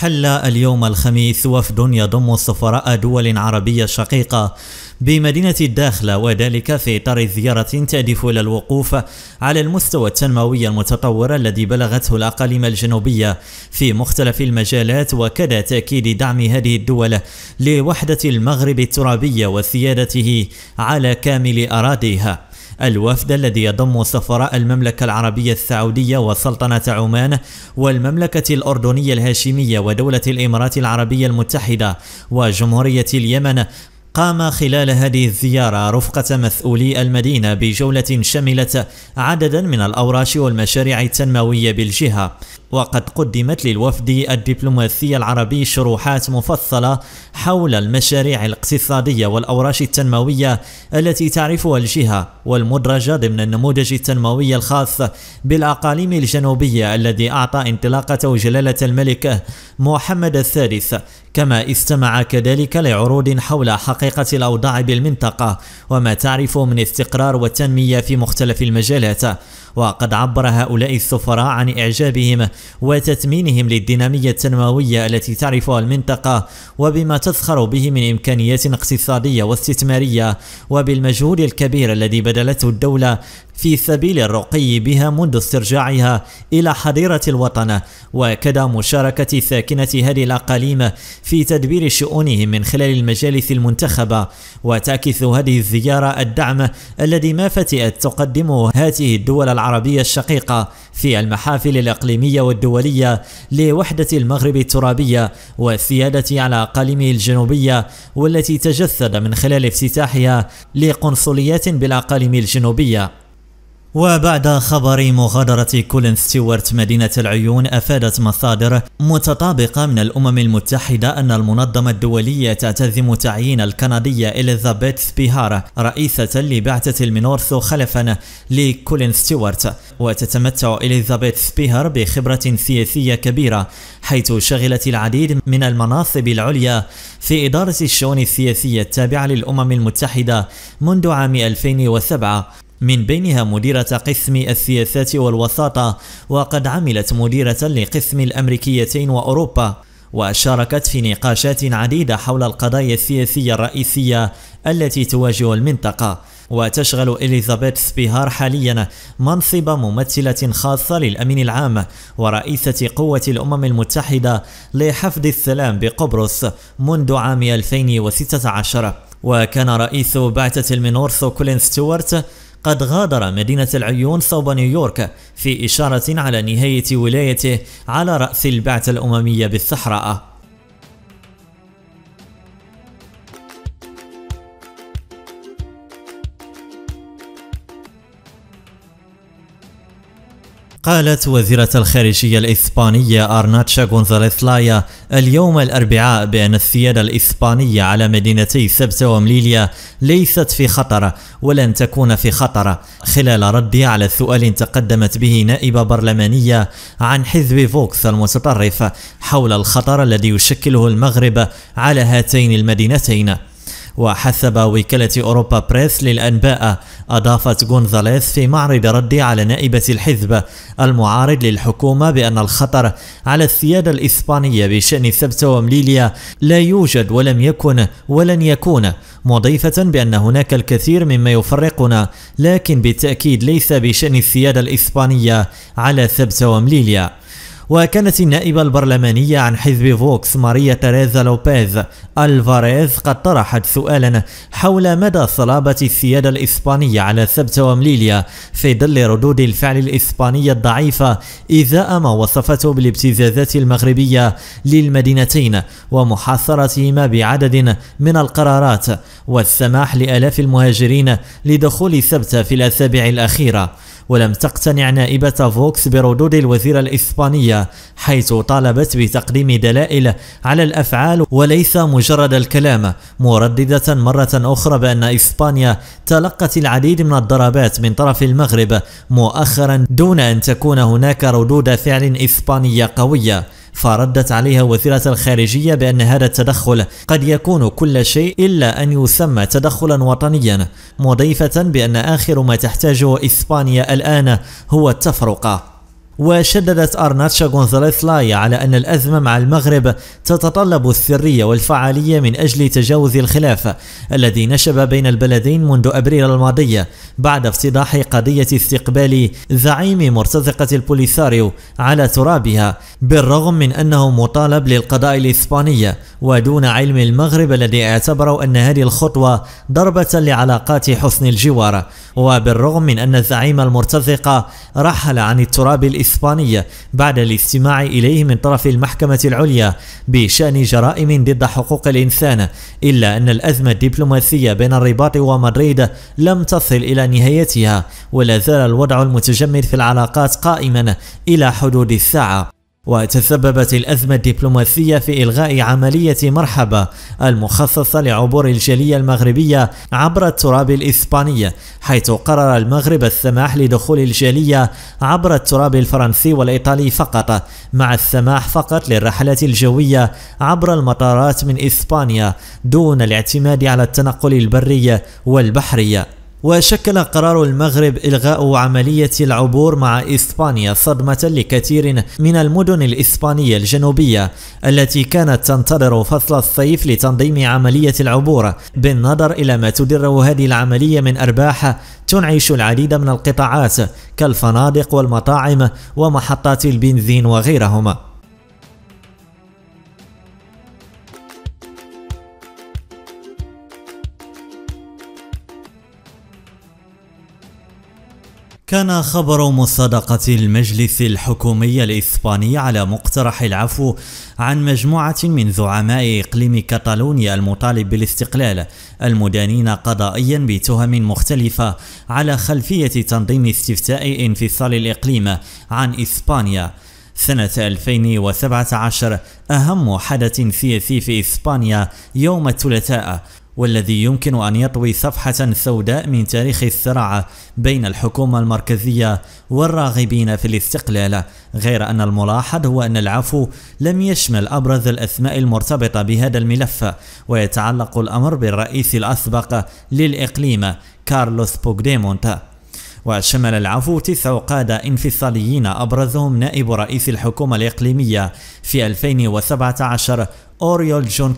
حل اليوم الخميس وفد يضم سفراء دول عربية شقيقة بمدينة الداخلة وذلك في إطار زيارة تهدف إلى الوقوف على المستوى التنموي المتطور الذي بلغته الأقاليم الجنوبية في مختلف المجالات وكذا تأكيد دعم هذه الدول لوحدة المغرب الترابية وسيادته على كامل أراضيها الوفد الذي يضم سفراء المملكة العربية السعودية وسلطنة عمان والمملكة الأردنية الهاشمية ودولة الإمارات العربية المتحدة وجمهورية اليمن قام خلال هذه الزيارة رفقة مسؤولي المدينة بجولة شملت عددا من الأوراش والمشاريع التنموية بالجهة وقد قدمت للوفد الدبلوماسي العربي شروحات مفصلة حول المشاريع الاقتصادية والأوراش التنموية التي تعرفها الجهة والمدرجة ضمن النموذج التنموي الخاص بالأقاليم الجنوبية الذي أعطى انطلاقته جلالة الملك محمد الثالث كما استمع كذلك لعروض حول حقيقة الأوضاع بالمنطقة وما تعرف من استقرار وتنمية في مختلف المجالات وقد عبر هؤلاء السفراء عن إعجابهم وتثمينهم للدينامية التنموية التي تعرفها المنطقة وبما تزخر به من إمكانيات اقتصادية واستثمارية وبالمجهود الكبير الذي بذلته الدولة في سبيل الرقي بها منذ استرجاعها إلى حظيرة الوطن وكذا مشاركة ساكنة هذه الأقاليم في تدبير شؤونهم من خلال المجالس المنتخبة وتعكس هذه الزيارة الدعم الذي ما فتئت تقدمه هذه الدول العربية الشقيقة في المحافل الإقليمية والدولية لوحدة المغرب الترابية والسيادة على أقاليمه الجنوبية والتي تجسد من خلال افتتاحها لقنصليات بالأقاليم الجنوبية وبعد خبر مغادرة كولين ستيوارت مدينة العيون أفادت مصادر متطابقة من الأمم المتحدة أن المنظمة الدولية تعتزم تعيين الكندية إليزابيث سبيهار رئيسة لبعثة المينورثو خلفا لكولين ستيوارت وتتمتع إليزابيث سبيهار بخبرة سياسية كبيرة حيث شغلت العديد من المناصب العليا في إدارة الشؤون السياسية التابعة للأمم المتحدة منذ عام 2007 من بينها مديرة قسم السياسات والوساطة وقد عملت مديرة لقسم الأمريكيتين وأوروبا وشاركت في نقاشات عديدة حول القضايا السياسية الرئيسية التي تواجه المنطقة وتشغل إليزابيث سبيهار حاليا منصب ممثلة خاصة للأمين العام ورئيسة قوة الأمم المتحدة لحفظ السلام بقبرص منذ عام 2016 وكان رئيس بعثة المنورث كولين ستيوارت قد غادر مدينة العيون صوب نيويورك في إشارة على نهاية ولايته على رأس البعثة الأممية بالصحراء قالت وزيرة الخارجية الإسبانية أرناتشا غونزاليس لايا اليوم الأربعاء بأن السيادة الإسبانية على مدينتي سبتة ومليليا ليست في خطر ولن تكون في خطر خلال ردها على سؤال تقدمت به نائبة برلمانية عن حزب فوكس المتطرف حول الخطر الذي يشكله المغرب على هاتين المدينتين وحسب وكالة أوروبا بريس للأنباء أضافت غونزاليز في معرض رد على نائبة الحزب المعارض للحكومة بأن الخطر على السيادة الإسبانية بشأن سبتة ومليليا لا يوجد ولم يكن ولن يكون مضيفة بأن هناك الكثير مما يفرقنا لكن بالتأكيد ليس بشأن السيادة الإسبانية على سبتة ومليليا وكانت النائبة البرلمانية عن حزب فوكس ماريا تريزا لوبيز ألفاريز قد طرحت سؤالا حول مدى صلابة السيادة الإسبانية على سبتة ومليليا في ظل ردود الفعل الإسبانية الضعيفة إزاء ما وصفته بالابتزازات المغربية للمدينتين ومحاصرتهما بعدد من القرارات والسماح لآلاف المهاجرين لدخول سبتة في الأسابيع الأخيرة ولم تقتنع نائبة فوكس بردود الوزيرة الإسبانية حيث طالبت بتقديم دلائل على الأفعال وليس مجرد الكلام مرددة مرة أخرى بأن إسبانيا تلقت العديد من الضربات من طرف المغرب مؤخرا دون أن تكون هناك ردود فعل إسبانية قوية فردت عليها وزيرة الخارجية بأن هذا التدخل قد يكون كل شيء إلا أن يسمى تدخلا وطنيا مضيفة بأن آخر ما تحتاجه إسبانيا الآن هو التفرقة وشددت أرناتشا غونزاليس لايا على أن الأزمة مع المغرب تتطلب السرية والفعالية من أجل تجاوز الخلاف الذي نشب بين البلدين منذ أبريل الماضي بعد افتضاح قضية استقبال زعيم مرتزقة البوليساريو على ترابها بالرغم من أنه مطالب للقضاء الإسباني ودون علم المغرب الذي اعتبروا أن هذه الخطوة ضربة لعلاقات حسن الجوار وبالرغم من أن الزعيم المرتزقة رحل عن التراب الإسباني الإسبانية بعد الاستماع إليه من طرف المحكمة العليا بشأن جرائم ضد حقوق الإنسان إلا أن الأزمة الدبلوماسية بين الرباط ومدريد لم تصل إلى نهايتها ولا زال الوضع المتجمد في العلاقات قائما إلى حدود الساعة وتسببت الأزمة الدبلوماسية في إلغاء عملية مرحبة المخصصة لعبور الجالية المغربية عبر التراب الإسباني حيث قرر المغرب السماح لدخول الجالية عبر التراب الفرنسي والإيطالي فقط مع السماح فقط للرحلات الجوية عبر المطارات من إسبانيا دون الاعتماد على التنقل البري والبحري وشكل قرار المغرب إلغاء عملية العبور مع إسبانيا صدمة لكثير من المدن الإسبانية الجنوبية التي كانت تنتظر فصل الصيف لتنظيم عملية العبور بالنظر إلى ما تدره هذه العملية من أرباح تنعش العديد من القطاعات كالفنادق والمطاعم ومحطات البنزين وغيرهما كان خبر مصادقة المجلس الحكومي الإسباني على مقترح العفو عن مجموعة من زعماء إقليم كاتالونيا المطالب بالاستقلال المدانين قضائيا بتهم مختلفة على خلفية تنظيم استفتاء انفصال الإقليم عن إسبانيا سنة 2017 أهم حدث سياسي في إسبانيا يوم الثلاثاء والذي يمكن أن يطوي صفحة سوداء من تاريخ الصراع بين الحكومة المركزية والراغبين في الاستقلال غير أن الملاحظ هو أن العفو لم يشمل أبرز الأسماء المرتبطة بهذا الملف ويتعلق الأمر بالرئيس الأسبق للإقليم كارلوس بوغديمونت وشمل العفو تسع قادة انفصاليين أبرزهم نائب رئيس الحكومة الإقليمية في 2017 أوريول جون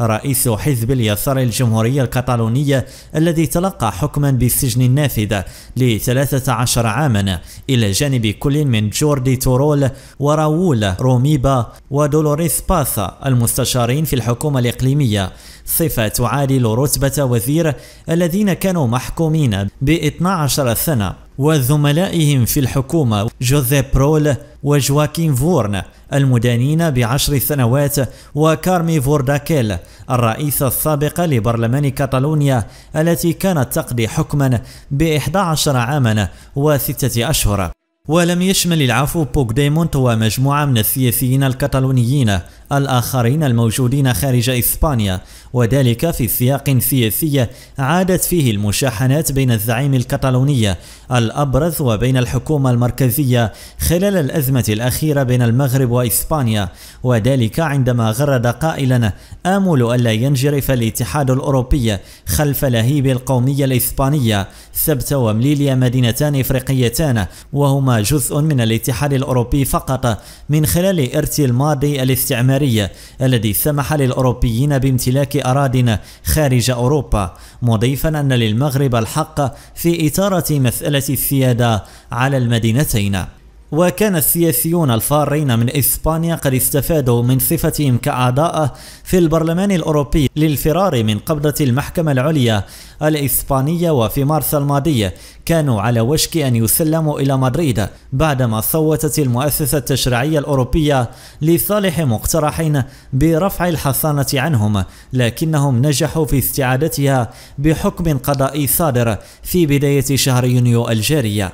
رئيس حزب اليسار الجمهورية الكتالونية الذي تلقى حكما بالسجن النافذ ل 13 عاما إلى جانب كل من جوردي تورول وراول روميبا ودولوريس باسا المستشارين في الحكومة الإقليمية صفة تعادل رتبة وزير الذين كانوا محكومين ب 12 سنة وزملائهم في الحكومة جوزيف برول وجواكين فورن المدانين بعشر سنوات وكارمي فورداكيل الرئيس السابق لبرلمان كاتالونيا التي كانت تقضي حكما ب 11 عاما وستة أشهر ولم يشمل العفو بوكديمونت ومجموعة من السياسيين الكتالونيين الآخرين الموجودين خارج إسبانيا وذلك في سياق سياسي عادت فيه المشاحنات بين الزعيم الكتالونية الأبرز وبين الحكومة المركزية خلال الأزمة الأخيرة بين المغرب وإسبانيا وذلك عندما غرد قائلا آمل ألا ينجرف الاتحاد الأوروبي خلف لهيب القومية الإسبانية سبت ومليليا مدينتان إفريقيتان وهما جزء من الاتحاد الأوروبي فقط من خلال إرتي الماضي الاستعماري الاستثماري الذي سمح للأوروبيين بامتلاك أراضٍ خارج أوروبا مضيفا أن للمغرب الحق في إثارة مسألة السيادة على المدينتين وكان السياسيون الفارين من إسبانيا قد استفادوا من صفتهم كأعضاء في البرلمان الأوروبي للفرار من قبضة المحكمة العليا الإسبانية وفي مارس الماضي كانوا على وشك أن يسلموا إلى مدريد بعدما صوتت المؤسسة التشريعية الأوروبية لصالح مقترحين برفع الحصانة عنهم لكنهم نجحوا في استعادتها بحكم قضائي صادر في بداية شهر يونيو الجارية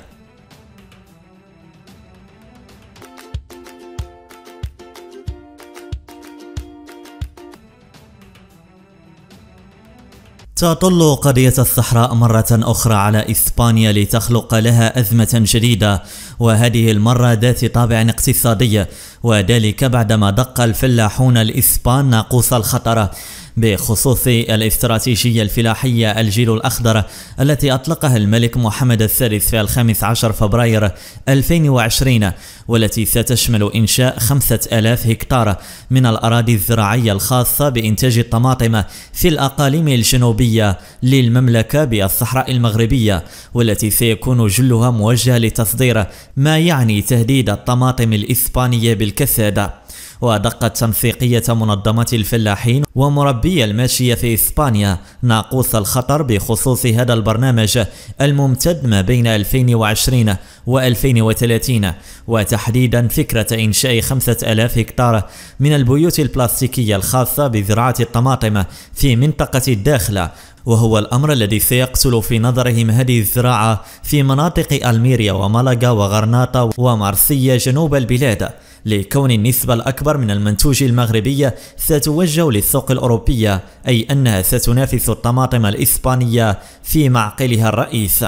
تطل قضية الصحراء مرة أخرى على إسبانيا لتخلق لها أزمة جديدة وهذه المرة ذات طابع اقتصادي وذلك بعدما دق الفلاحون الإسبان ناقوس الخطر بخصوص الاستراتيجية الفلاحية الجيل الأخضر التي أطلقها الملك محمد الثالث في الخامس عشر فبراير 2020 والتي ستشمل إنشاء 5000 هكتار من الأراضي الزراعية الخاصة بإنتاج الطماطم في الأقاليم الجنوبية للمملكة بالصحراء المغربية والتي سيكون جلها موجه لتصدير ما يعني تهديد الطماطم الإسبانية بالكسادة ودقت تنسيقية منظمة الفلاحين ومربي الماشية في إسبانيا ناقوس الخطر بخصوص هذا البرنامج الممتد ما بين 2020 و 2030 وتحديدا فكرة إنشاء 5000 هكتار من البيوت البلاستيكية الخاصة بزراعة الطماطم في منطقة الداخلة وهو الأمر الذي سيقتل في نظرهم هذه الزراعة في مناطق ألميريا ومالاغا وغرناطة ومارسيا جنوب البلاد لكون النسبة الأكبر من المنتوج المغربية ستوجه للسوق الأوروبية أي أنها ستنافس الطماطم الإسبانية في معقلها الرئيس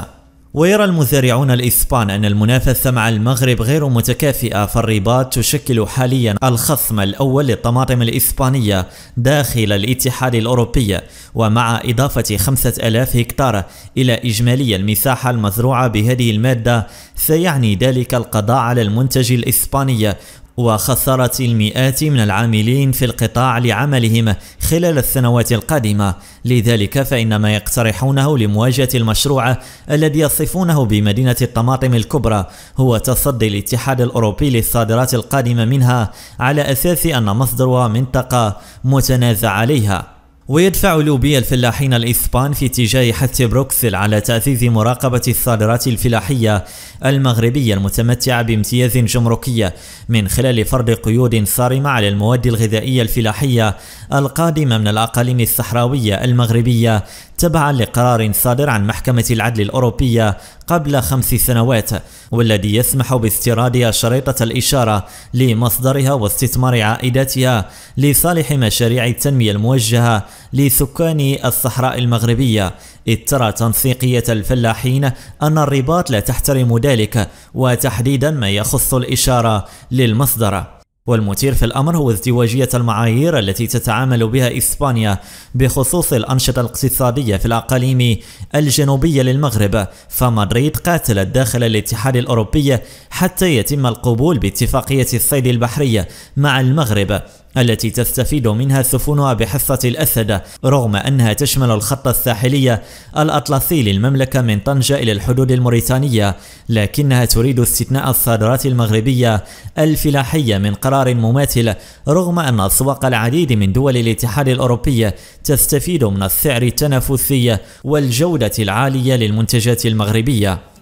ويرى المزارعون الإسبان أن المنافسة مع المغرب غير متكافئة فالرباط تشكل حاليا الخصم الأول للطماطم الإسبانية داخل الاتحاد الأوروبي ومع إضافة 5000 هكتار إلى إجمالي المساحة المزروعة بهذه المادة سيعني ذلك القضاء على المنتج الإسباني وخثرت المئات من العاملين في القطاع لعملهم خلال السنوات القادمة لذلك فإن ما يقترحونه لمواجهة المشروع الذي يصفونه بمدينة الطماطم الكبرى هو تصدي الاتحاد الأوروبي للصادرات القادمة منها على أساس أن مصدرها منطقة متنازع عليها ويدفع لوبيا الفلاحين الإسبان في اتجاه حث بروكسل على تأثيث مراقبة الصادرات الفلاحية المغربية المتمتعة بامتياز جمركي من خلال فرض قيود صارمة على المواد الغذائية الفلاحية القادمة من الأقاليم الصحراوية المغربية تبعا لقرار صادر عن محكمة العدل الأوروبية قبل خمس سنوات والذي يسمح باستيراد شريطة الإشارة لمصدرها واستثمار عائداتها لصالح مشاريع التنمية الموجهة لسكان الصحراء المغربية إذ ترى تنسيقية الفلاحين أن الرباط لا تحترم ذلك وتحديدا ما يخص الإشارة للمصدر والمثير في الأمر هو ازدواجية المعايير التي تتعامل بها إسبانيا بخصوص الأنشطة الاقتصادية في الأقاليم الجنوبية للمغرب فمدريد قاتلت داخل الاتحاد الأوروبي حتى يتم القبول باتفاقية الصيد البحرية مع المغرب التي تستفيد منها سفنها بحصة الأسد رغم أنها تشمل الخط الساحلي الأطلسي للمملكة من طنجة إلى الحدود الموريتانية لكنها تريد استثناء الصادرات المغربية الفلاحية من قرار مماثل رغم أن أسواق العديد من دول الاتحاد الأوروبي تستفيد من السعر التنافسي والجودة العالية للمنتجات المغربية